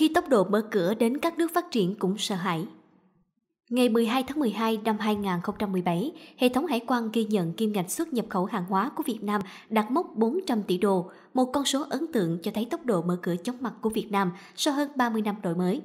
khi tốc độ mở cửa đến các nước phát triển cũng sợ hãi. Ngày 12 tháng 12 năm 2017, hệ thống hải quan ghi nhận kim ngạch xuất nhập khẩu hàng hóa của Việt Nam đạt mốc 400 tỷ đô, một con số ấn tượng cho thấy tốc độ mở cửa chóng mặt của Việt Nam sau hơn 30 năm đổi mới.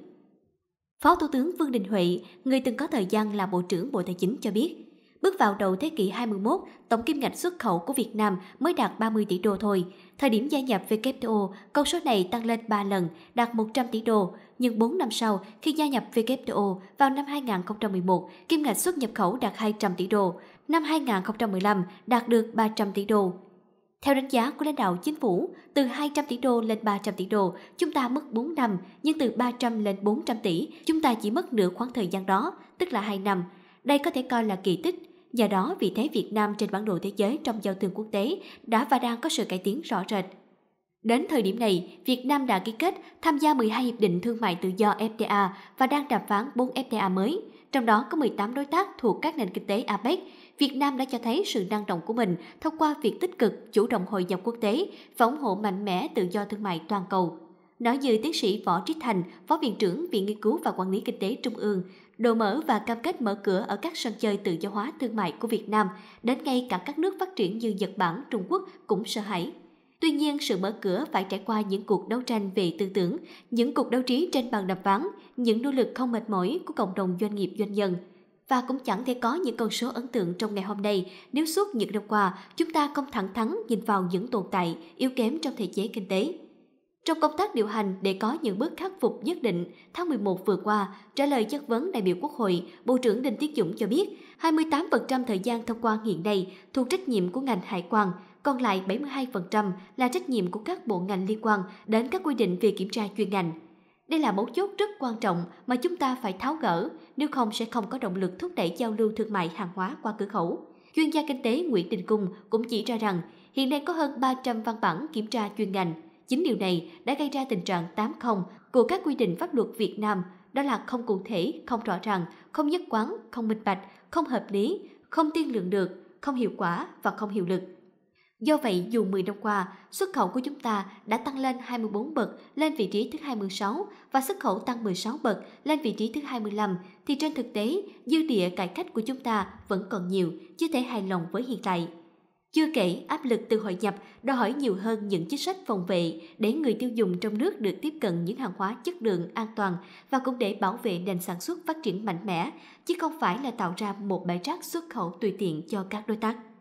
Phó Thủ tướng Vương Đình Huệ, người từng có thời gian là Bộ trưởng Bộ Tài chính cho biết, Bước vào đầu thế kỷ 21, tổng kim ngạch xuất khẩu của Việt Nam mới đạt 30 tỷ đô thôi. Thời điểm gia nhập WTO, con số này tăng lên 3 lần, đạt 100 tỷ đô. Nhưng 4 năm sau, khi gia nhập WTO vào năm 2011, kim ngạch xuất nhập khẩu đạt 200 tỷ đô. Năm 2015 đạt được 300 tỷ đô. Theo đánh giá của lãnh đạo chính phủ, từ 200 tỷ đô lên 300 tỷ đô, chúng ta mất 4 năm, nhưng từ 300 lên 400 tỷ, chúng ta chỉ mất nửa khoảng thời gian đó, tức là 2 năm. Đây có thể coi là kỳ tích, Do đó, vị thế Việt Nam trên bản đồ thế giới trong giao thương quốc tế đã và đang có sự cải tiến rõ rệt. Đến thời điểm này, Việt Nam đã ký kết tham gia 12 hiệp định thương mại tự do FTA và đang đàm phán 4 FTA mới, trong đó có 18 đối tác thuộc các nền kinh tế APEC. Việt Nam đã cho thấy sự năng động của mình thông qua việc tích cực chủ động hội nhập quốc tế và ủng hộ mạnh mẽ tự do thương mại toàn cầu Nói như tiến sĩ Võ Trí Thành, Phó Viện trưởng Viện Nghiên cứu và Quản lý Kinh tế Trung ương, đồ mở và cam kết mở cửa ở các sân chơi tự do hóa thương mại của Việt Nam, đến ngay cả các nước phát triển như Nhật Bản, Trung Quốc cũng sợ hãi. Tuy nhiên, sự mở cửa phải trải qua những cuộc đấu tranh về tư tưởng, những cuộc đấu trí trên bàn đập ván, những nỗ lực không mệt mỏi của cộng đồng doanh nghiệp doanh nhân. Và cũng chẳng thể có những con số ấn tượng trong ngày hôm nay nếu suốt những năm qua chúng ta không thẳng thắn nhìn vào những tồn tại, yếu kém trong thể chế kinh tế trong công tác điều hành để có những bước khắc phục nhất định, tháng 11 vừa qua, trả lời chất vấn đại biểu Quốc hội, Bộ trưởng Đinh Tiến Dũng cho biết 28% thời gian thông quan hiện nay thuộc trách nhiệm của ngành hải quan, còn lại 72% là trách nhiệm của các bộ ngành liên quan đến các quy định về kiểm tra chuyên ngành. Đây là mấu chốt rất quan trọng mà chúng ta phải tháo gỡ, nếu không sẽ không có động lực thúc đẩy giao lưu thương mại hàng hóa qua cửa khẩu. Chuyên gia kinh tế Nguyễn Đình Cung cũng chỉ ra rằng hiện nay có hơn 300 văn bản kiểm tra chuyên ngành Chính điều này đã gây ra tình trạng 8-0 của các quy định pháp luật Việt Nam, đó là không cụ thể, không rõ ràng, không nhất quán, không minh bạch, không hợp lý, không tiên lượng được, không hiệu quả và không hiệu lực. Do vậy, dù 10 năm qua, xuất khẩu của chúng ta đã tăng lên 24 bậc lên vị trí thứ 26 và xuất khẩu tăng 16 bậc lên vị trí thứ 25, thì trên thực tế, dư địa cải cách của chúng ta vẫn còn nhiều, chưa thể hài lòng với hiện tại. Chưa kể, áp lực từ hội nhập đòi hỏi nhiều hơn những chính sách phòng vệ để người tiêu dùng trong nước được tiếp cận những hàng hóa chất lượng an toàn và cũng để bảo vệ nền sản xuất phát triển mạnh mẽ, chứ không phải là tạo ra một bãi rác xuất khẩu tùy tiện cho các đối tác.